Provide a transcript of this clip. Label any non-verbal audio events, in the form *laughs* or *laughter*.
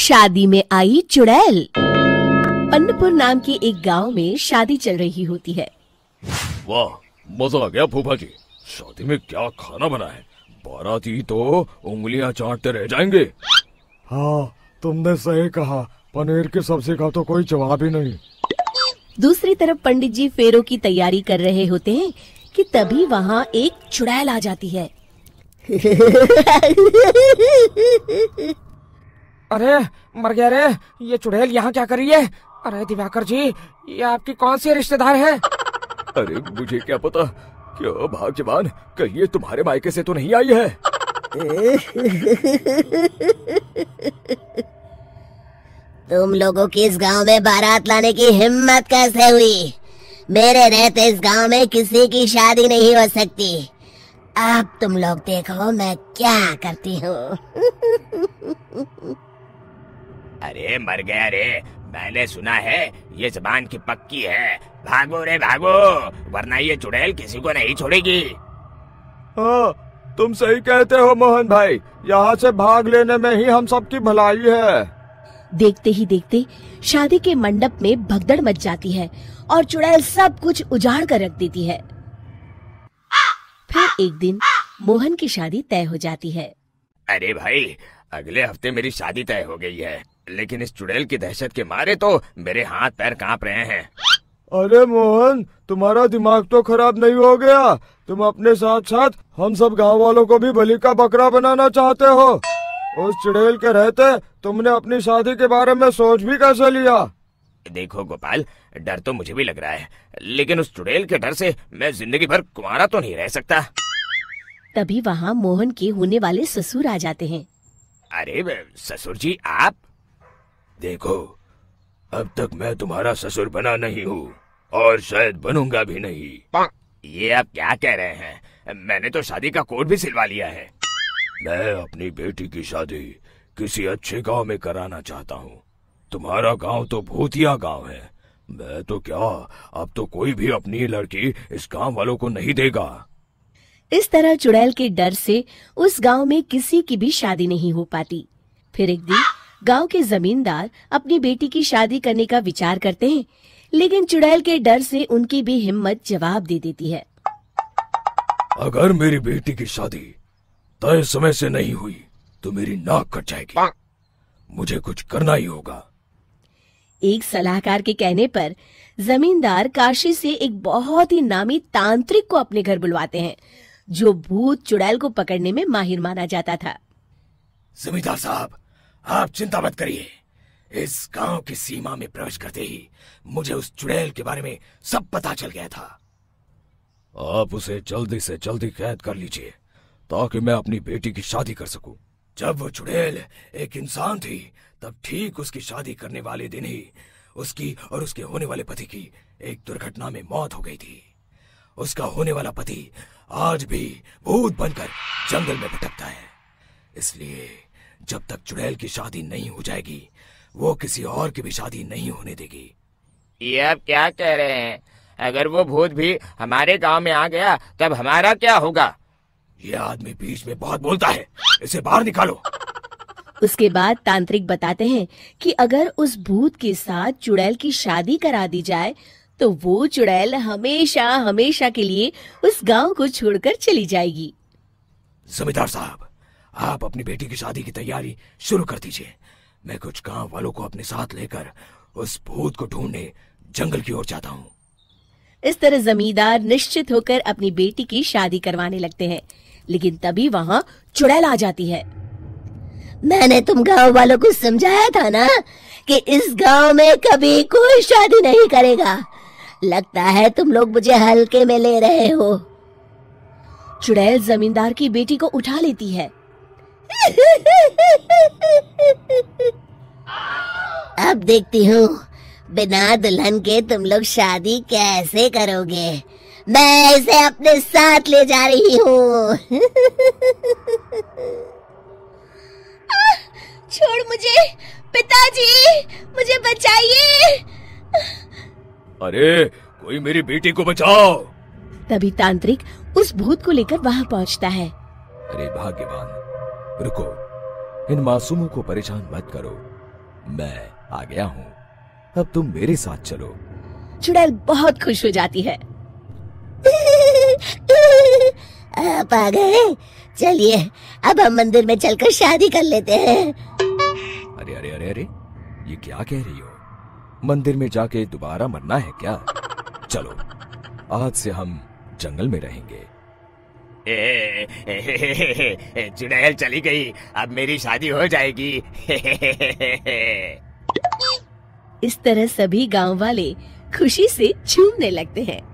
शादी में आई चुड़ैल अन्नपुर नाम के एक गांव में शादी चल रही होती है वाह मजा आ गया फूफा जी शादी में क्या खाना बना है बाराती तो उंगलियां चाटते रह जाएंगे हाँ तुमने सही कहा पनीर की सब्जी का तो कोई जवाब ही नहीं दूसरी तरफ पंडित जी फेरों की तैयारी कर रहे होते हैं कि तभी वहाँ एक चुड़ैल आ जाती है *laughs* अरे मर गया रे ये चुड़ैल यहाँ क्या कर रही है अरे दिवाकर जी ये आपकी कौन सी रिश्तेदार है अरे मुझे क्या पता क्यों भाग्यवान कहीं ये तुम्हारे मायके से तो नहीं आई है तुम लोगों की इस गांव में बारात लाने की हिम्मत कैसे हुई मेरे रहते इस गांव में किसी की शादी नहीं हो सकती अब तुम लोग देखो मैं क्या करती हूँ अरे मर गया रे मैंने सुना है ये जबान की पक्की है भागो रे भागो वरना ये चुड़ैल किसी को नहीं छोड़ेगी हाँ तुम सही कहते हो मोहन भाई यहाँ से भाग लेने में ही हम सबकी भलाई है देखते ही देखते शादी के मंडप में भगदड़ मच जाती है और चुड़ैल सब कुछ उजाड़ कर रख देती है फिर एक दिन मोहन की शादी तय हो जाती है अरे भाई अगले हफ्ते मेरी शादी तय हो गई है लेकिन इस चुड़ैल की दहशत के मारे तो मेरे हाथ पैर कांप रहे हैं अरे मोहन तुम्हारा दिमाग तो खराब नहीं हो गया तुम अपने साथ साथ हम सब गांव वालों को भी बलि का बकरा बनाना चाहते हो उस चुड़ैल के रहते तुमने अपनी शादी के बारे में सोच भी कैसे लिया देखो गोपाल डर तो मुझे भी लग रहा है लेकिन उस चुड़ैल के डर से मैं जिंदगी भर कुमारा तो नहीं रह सकता तभी वहाँ मोहन के होने वाले ससुर आ जाते हैं अरे ससुर जी आप देखो अब तक मैं तुम्हारा ससुर बना नहीं हूँ और शायद बनूंगा भी नहीं ये आप क्या कह रहे हैं मैंने तो शादी का कोट भी सिलवा लिया है मैं अपनी बेटी की शादी किसी अच्छे गांव में कराना चाहता हूँ तुम्हारा गांव तो भूतिया गांव है मैं तो क्या अब तो कोई भी अपनी लड़की इस गांव वालों को नहीं देगा इस तरह चुड़ैल के डर से उस गांव में किसी की भी शादी नहीं हो पाती फिर एक दिन गांव के जमींदार अपनी बेटी की शादी करने का विचार करते हैं लेकिन चुड़ैल के डर से उनकी भी हिम्मत जवाब दे देती है अगर मेरी बेटी की शादी तय समय से नहीं हुई तो मेरी नाक कट जाएगी मुझे कुछ करना ही होगा एक सलाहकार के कहने पर जमींदार काशी से एक बहुत ही नामी तांत्रिक को अपने घर बुलवाते हैं जो भूत चुड़ैल को पकड़ने में माहिर माना जाता था जमींदार साहब आप चिंता मत करिए इस गांव की सीमा में प्रवेश करते ही मुझे उस चुड़ैल के बारे में सब पता चल गया था आप उसे जल्दी से जल्दी कैद कर लीजिए ताकि मैं अपनी बेटी की शादी कर सकूं। जब वो चुड़ैल एक इंसान थी तब ठीक उसकी शादी करने वाले दिन ही उसकी और उसके होने वाले पति की एक दुर्घटना में मौत हो गई थी उसका होने वाला पति आज भी भूत बनकर जंगल में भटकता है इसलिए जब तक चुड़ैल की शादी नहीं हो जाएगी वो किसी और की भी शादी नहीं होने देगी ये आप क्या कह रहे हैं अगर वो भूत भी हमारे गांव में आ गया तब हमारा क्या होगा ये आदमी बीच में बहुत बोलता है इसे बाहर निकालो उसके बाद तांत्रिक बताते हैं कि अगर उस भूत के साथ चुड़ैल की शादी करा दी जाए तो वो चुड़ैल हमेशा हमेशा के लिए उस गांव को छोड़कर चली जाएगी जमींदार साहब आप अपनी बेटी की शादी की तैयारी शुरू कर दीजिए मैं कुछ गांव वालों को अपने साथ लेकर उस भूत को ढूंढने जंगल की ओर जाता हूँ इस तरह जमींदार निश्चित होकर अपनी बेटी की शादी करवाने लगते हैं लेकिन तभी वहाँ चुड़ैल आ जाती है मैंने तुम गांव वालों को समझाया था ना कि इस गांव में कभी कोई शादी नहीं करेगा लगता है तुम लोग मुझे हल्के में ले रहे हो चुड़ैल जमींदार की बेटी को उठा लेती है अब देखती हूँ बिना दुल्हन के तुम लोग शादी कैसे करोगे मैं इसे अपने साथ ले जा रही हूँ छोड़ मुझे पिताजी मुझे बचाइए अरे कोई मेरी बेटी को बचाओ तभी तांत्रिक उस भूत को लेकर वहाँ पहुँचता है अरे भाग्यवान रुको इन मासूमों को परेशान मत करो मैं आ गया हूँ अब तुम मेरे साथ चलो चुड़ैल बहुत खुश हो जाती है आप आ गए चलिए अब हम मंदिर में चलकर शादी कर लेते हैं अरे अरे अरे अरे ये क्या कह रही हो मंदिर में जाके दोबारा मरना है क्या चलो आज से हम जंगल में रहेंगे *laughs* चुड़ैल चली गई अब मेरी शादी हो जाएगी इस तरह सभी गांव वाले खुशी से झूमने लगते हैं